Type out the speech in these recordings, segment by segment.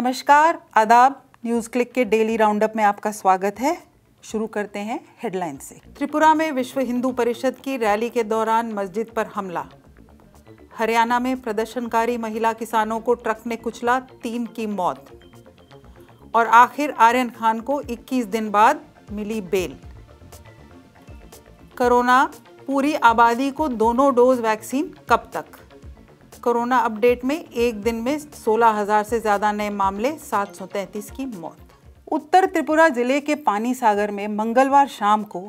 नमस्कार आदाब news click के डेली राउंडअप में आपका स्वागत है शुरू करते हैं हेडलाइन से त्रिपुरा में विश्व हिंदू परिषद की रैली के दौरान मस्जिद पर हमला हरियाणा में प्रदर्शनकारी महिला किसानों को ट्रक ने कुचला तीन की मौत और आखिर आर्यन खान को 21 दिन बाद मिली बेल कोरोना पूरी आबादी को दोनों डोज वैक्सीन कब तक कोरोना अपडेट में एक दिन में 16,000 से ज़्यादा नए मामले 733 की मौत उत्तर त्रिपुरा जिले के पानी सागर में मंगलवार शाम को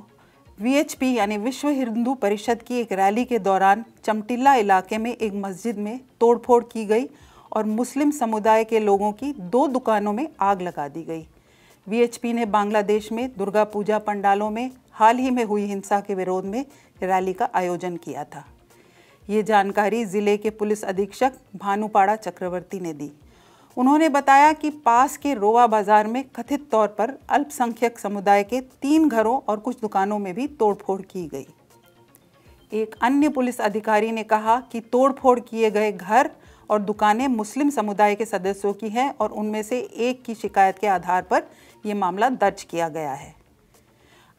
वी यानी विश्व हिंदू परिषद की एक रैली के दौरान चमटिल्ला इलाके में एक मस्जिद में तोड़फोड़ की गई और मुस्लिम समुदाय के लोगों की दो दुकानों में आग लगा दी गई वीएचपी ने बांग्लादेश में दुर्गा पूजा पंडालों में हाल ही में हुई हिंसा के विरोध में रैली का आयोजन किया था ये जानकारी ज़िले के पुलिस अधीक्षक भानुपाड़ा चक्रवर्ती ने दी उन्होंने बताया कि पास के रोवा बाज़ार में कथित तौर पर अल्पसंख्यक समुदाय के तीन घरों और कुछ दुकानों में भी तोड़फोड़ की गई एक अन्य पुलिस अधिकारी ने कहा कि तोड़फोड़ किए गए घर और दुकानें मुस्लिम समुदाय के सदस्यों की हैं और उनमें से एक की शिकायत के आधार पर ये मामला दर्ज किया गया है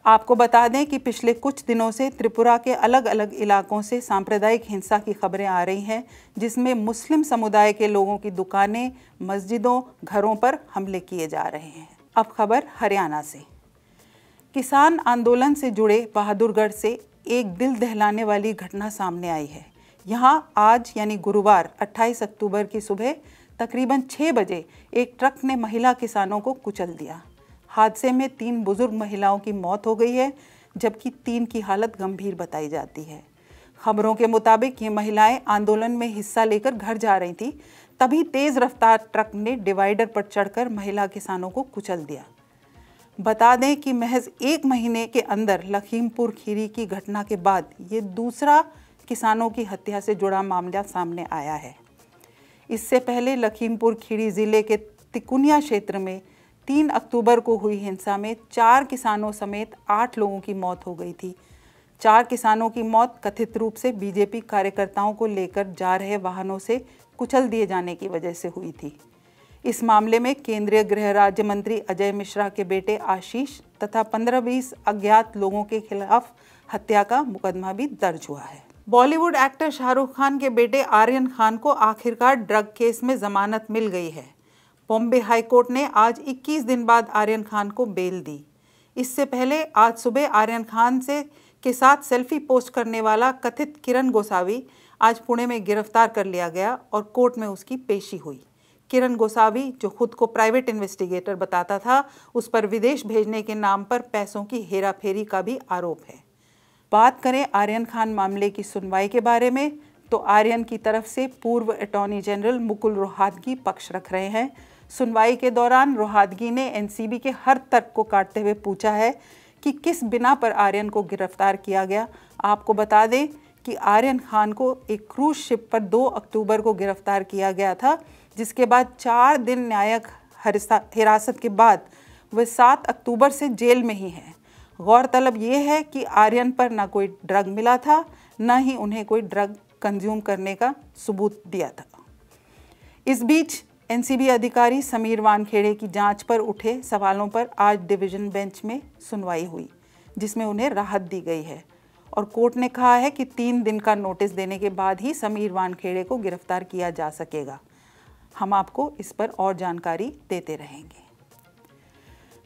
आपको बता दें कि पिछले कुछ दिनों से त्रिपुरा के अलग अलग इलाकों से सांप्रदायिक हिंसा की खबरें आ रही हैं जिसमें मुस्लिम समुदाय के लोगों की दुकानें मस्जिदों घरों पर हमले किए जा रहे हैं अब खबर हरियाणा से किसान आंदोलन से जुड़े बहादुरगढ़ से एक दिल दहलाने वाली घटना सामने आई है यहाँ आज यानी गुरुवार 28 अक्टूबर की सुबह तकरीबन 6 बजे एक ट्रक ने महिला किसानों को कुचल दिया हादसे में तीन बुजुर्ग महिलाओं की मौत हो गई है जबकि तीन की हालत गंभीर बताई जाती है खबरों के मुताबिक ये महिलाएं आंदोलन में हिस्सा लेकर घर जा रही थी तभी तेज रफ्तार ट्रक ने डिवाइडर पर चढ़कर महिला किसानों को कुचल दिया बता दें कि महज एक महीने के अंदर लखीमपुर खीरी की घटना के बाद ये दूसरा किसानों की हत्या से जुड़ा मामला सामने आया है इससे पहले लखीमपुर खीरी ज़िले के तिकुनिया क्षेत्र में तीन अक्टूबर को हुई हिंसा में चार किसानों समेत आठ लोगों की मौत हो गई थी चार किसानों की मौत कथित रूप से बीजेपी कार्यकर्ताओं को लेकर जा रहे वाहनों से कुचल दिए जाने की वजह से हुई थी इस मामले में केंद्रीय गृह राज्य मंत्री अजय मिश्रा के बेटे आशीष तथा पंद्रह बीस अज्ञात लोगों के खिलाफ हत्या का मुकदमा भी दर्ज हुआ है बॉलीवुड एक्टर शाहरुख खान के बेटे आर्यन खान को आखिरकार ड्रग केस में जमानत मिल गई है बॉम्बे हाईकोर्ट ने आज 21 दिन बाद आर्यन खान को बेल दी इससे पहले आज सुबह आर्यन खान से के साथ सेल्फी पोस्ट करने वाला कथित किरण गोसावी आज पुणे में गिरफ्तार कर लिया गया और कोर्ट में उसकी पेशी हुई किरण गोसावी जो खुद को प्राइवेट इन्वेस्टिगेटर बताता था उस पर विदेश भेजने के नाम पर पैसों की हेराफेरी का भी आरोप है बात करें आर्यन खान मामले की सुनवाई के बारे में तो आर्यन की तरफ से पूर्व अटॉर्नी जनरल मुकुल रोहातगी पक्ष रख रहे हैं सुनवाई के दौरान रोहादगी ने एनसीबी के हर तर्क को काटते हुए पूछा है कि किस बिना पर आर्यन को गिरफ्तार किया गया आपको बता दें कि आर्यन खान को एक क्रूज शिप पर 2 अक्टूबर को गिरफ्तार किया गया था जिसके बाद चार दिन न्यायिक हिरासत के बाद वह सात अक्टूबर से जेल में ही हैं गौरतलब ये है कि आर्यन पर ना कोई ड्रग मिला था ना ही उन्हें कोई ड्रग कंज्यूम करने का सबूत दिया था इस बीच एनसीबी अधिकारी समीर वानखेड़े की जांच पर उठे सवालों पर आज डिवीजन बेंच में सुनवाई हुई जिसमें उन्हें राहत दी गई है और कोर्ट ने कहा है कि तीन दिन का नोटिस देने के बाद ही समीर वानखेड़े को गिरफ्तार किया जा सकेगा हम आपको इस पर और जानकारी देते रहेंगे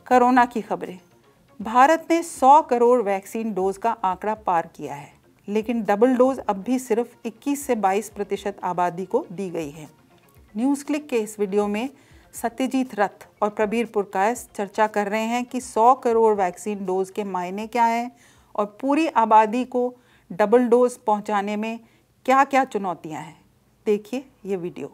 कोरोना की खबरें भारत ने 100 करोड़ वैक्सीन डोज का आंकड़ा पार किया है लेकिन डबल डोज अब भी सिर्फ 21 से 22 प्रतिशत आबादी को दी गई है न्यूज़ क्लिक के इस वीडियो में सत्यजीत रथ और प्रबीर पुरकायस चर्चा कर रहे हैं कि 100 करोड़ वैक्सीन डोज के मायने क्या हैं और पूरी आबादी को डबल डोज पहुंचाने में क्या क्या चुनौतियां हैं देखिए ये वीडियो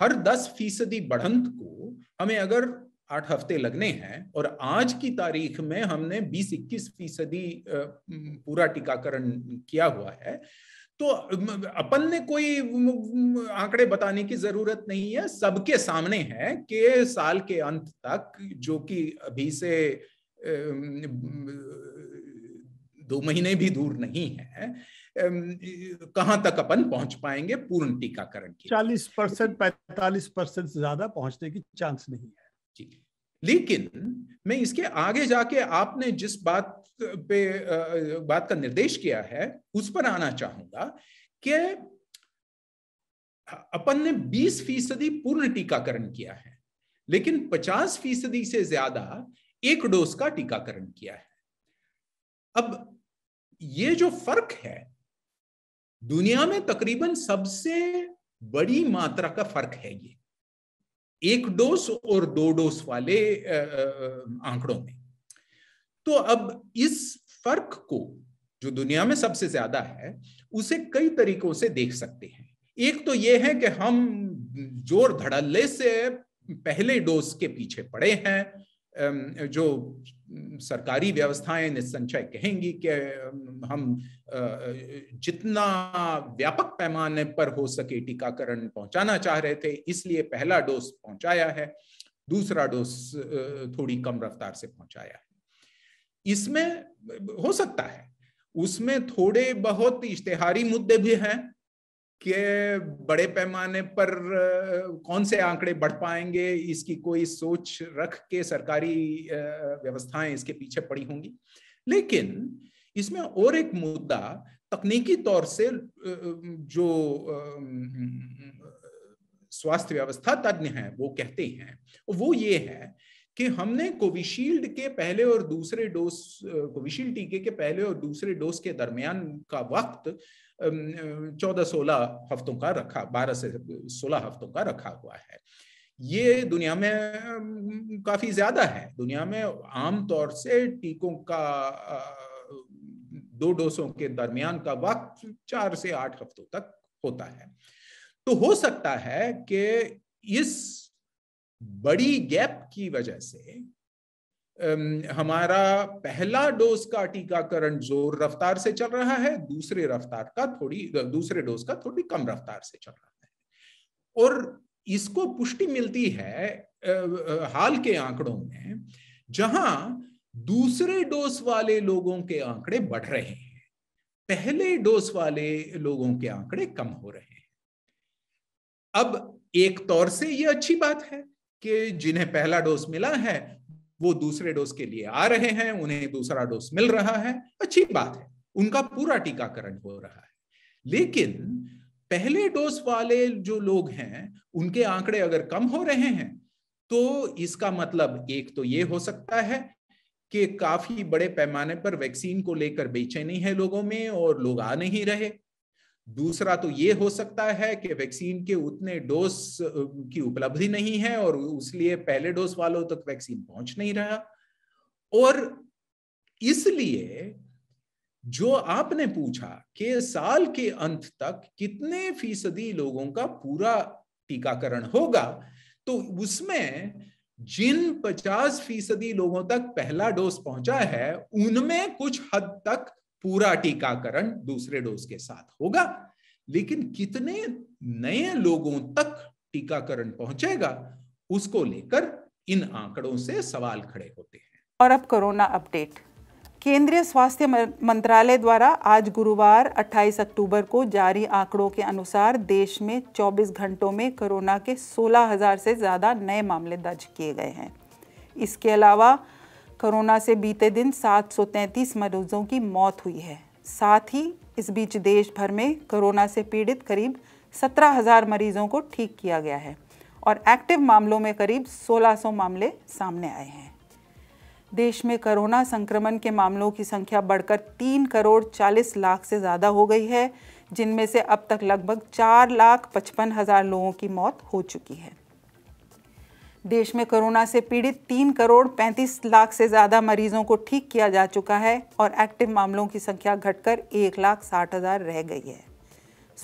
हर 10 फीसदी बढ़त को हमें अगर आठ हफ्ते लगने हैं और आज की तारीख में हमने 20 इक्कीस फीसदी पूरा टीकाकरण किया हुआ है तो अपन ने कोई आंकड़े बताने की जरूरत नहीं है सबके सामने है कि साल के अंत तक जो कि अभी से दो महीने भी दूर नहीं है कहां तक अपन पहुंच पाएंगे पूर्ण टीकाकरण की चालीस परसेंट पैतालीस परसेंट से ज्यादा पहुंचने की चांस नहीं है जी लेकिन मैं इसके आगे जाके आपने जिस बात पे बात का निर्देश किया है उस पर आना चाहूंगा कि अपन ने 20 फीसदी पूर्ण टीकाकरण किया है लेकिन 50 फीसदी से ज्यादा एक डोज का टीकाकरण किया है अब ये जो फर्क है दुनिया में तकरीबन सबसे बड़ी मात्रा का फर्क है ये एक डोज और दो डोज वाले आंकड़ों में तो अब इस फर्क को जो दुनिया में सबसे ज्यादा है उसे कई तरीकों से देख सकते हैं एक तो यह है कि हम जोर धड़ल्ले से पहले डोज के पीछे पड़े हैं जो सरकारी व्यवस्थाएं निसंचय कहेंगी कि हम जितना व्यापक पैमाने पर हो सके टीकाकरण पहुंचाना चाह रहे थे इसलिए पहला डोज पहुंचाया है दूसरा डोज थोड़ी कम रफ्तार से पहुंचाया है इसमें हो सकता है उसमें थोड़े बहुत इश्तेहारी मुद्दे भी हैं के बड़े पैमाने पर कौन से आंकड़े बढ़ पाएंगे इसकी कोई सोच रख के सरकारी व्यवस्थाएं इसके पीछे पड़ी होंगी लेकिन इसमें और एक मुद्दा तकनीकी तौर से जो स्वास्थ्य व्यवस्था तज्ञ है वो कहते हैं वो ये है कि हमने कोविशील्ड के पहले और दूसरे डोज कोविशील्ड टीके के पहले और दूसरे डोज के दरमियान का वक्त चौदह सोलह हफ्तों का रखा बारह से सोलह हफ्तों का रखा हुआ है ये दुनिया में काफी ज्यादा है दुनिया में आमतौर से टीकों का दो डोसों के दरमियान का वक्त चार से आठ हफ्तों तक होता है तो हो सकता है कि इस बड़ी गैप की वजह से हमारा पहला डोज का टीकाकरण जोर रफ्तार से चल रहा है दूसरे रफ्तार का थोड़ी दूसरे डोज का थोड़ी कम रफ्तार से चल रहा है और इसको पुष्टि मिलती है हाल के आंकड़ों में जहां दूसरे डोज वाले लोगों के आंकड़े बढ़ रहे हैं पहले डोज वाले लोगों के आंकड़े कम हो रहे हैं अब एक तौर से यह अच्छी बात है कि जिन्हें पहला डोज मिला है वो दूसरे डोज के लिए आ रहे हैं उन्हें दूसरा डोज मिल रहा है अच्छी बात है उनका पूरा टीकाकरण हो रहा है लेकिन पहले डोज वाले जो लोग हैं उनके आंकड़े अगर कम हो रहे हैं तो इसका मतलब एक तो ये हो सकता है कि काफी बड़े पैमाने पर वैक्सीन को लेकर बेचैनी है लोगों में और लोग आ नहीं रहे दूसरा तो ये हो सकता है कि वैक्सीन के उतने डोज की उपलब्धि नहीं है और इसलिए पहले डोज वालों तक वैक्सीन पहुंच नहीं रहा और इसलिए जो आपने पूछा कि साल के अंत तक कितने फीसदी लोगों का पूरा टीकाकरण होगा तो उसमें जिन 50 फीसदी लोगों तक पहला डोज पहुंचा है उनमें कुछ हद तक पूरा टीकाकरण दूसरे डोज के साथ होगा लेकिन कितने नए लोगों तक टीकाकरण पहुंचेगा उसको लेकर इन आंकड़ों से सवाल खड़े होते हैं और अब कोरोना अपडेट केंद्रीय स्वास्थ्य मंत्रालय द्वारा आज गुरुवार 28 अक्टूबर को जारी आंकड़ों के अनुसार देश में 24 घंटों में कोरोना के 16,000 से ज़्यादा नए मामले दर्ज किए गए हैं इसके अलावा कोरोना से बीते दिन 733 मरीजों की मौत हुई है साथ ही इस बीच देश भर में कोरोना से पीड़ित करीब 17,000 मरीजों को ठीक किया गया है और एक्टिव मामलों में करीब 1600 मामले सामने आए हैं देश में कोरोना संक्रमण के मामलों की संख्या बढ़कर तीन करोड़ चालीस लाख से ज़्यादा हो गई है जिनमें से अब तक लगभग चार लाख पचपन हज़ार लोगों की मौत हो चुकी है देश में कोरोना से पीड़ित तीन करोड़ पैंतीस लाख से ज़्यादा मरीजों को ठीक किया जा चुका है और एक्टिव मामलों की संख्या घटकर एक लाख साठ हज़ार रह गई है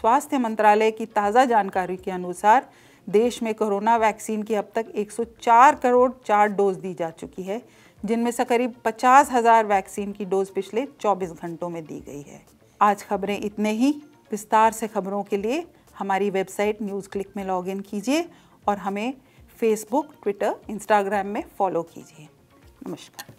स्वास्थ्य मंत्रालय की ताज़ा जानकारी के अनुसार देश में कोरोना वैक्सीन की अब तक 104 करोड़ चार डोज दी जा चुकी है जिनमें से करीब पचास हज़ार वैक्सीन की डोज पिछले 24 घंटों में दी गई है आज खबरें इतने ही विस्तार से खबरों के लिए हमारी वेबसाइट न्यूज़ क्लिक में लॉगिन कीजिए और हमें फेसबुक ट्विटर इंस्टाग्राम में फॉलो कीजिए नमस्कार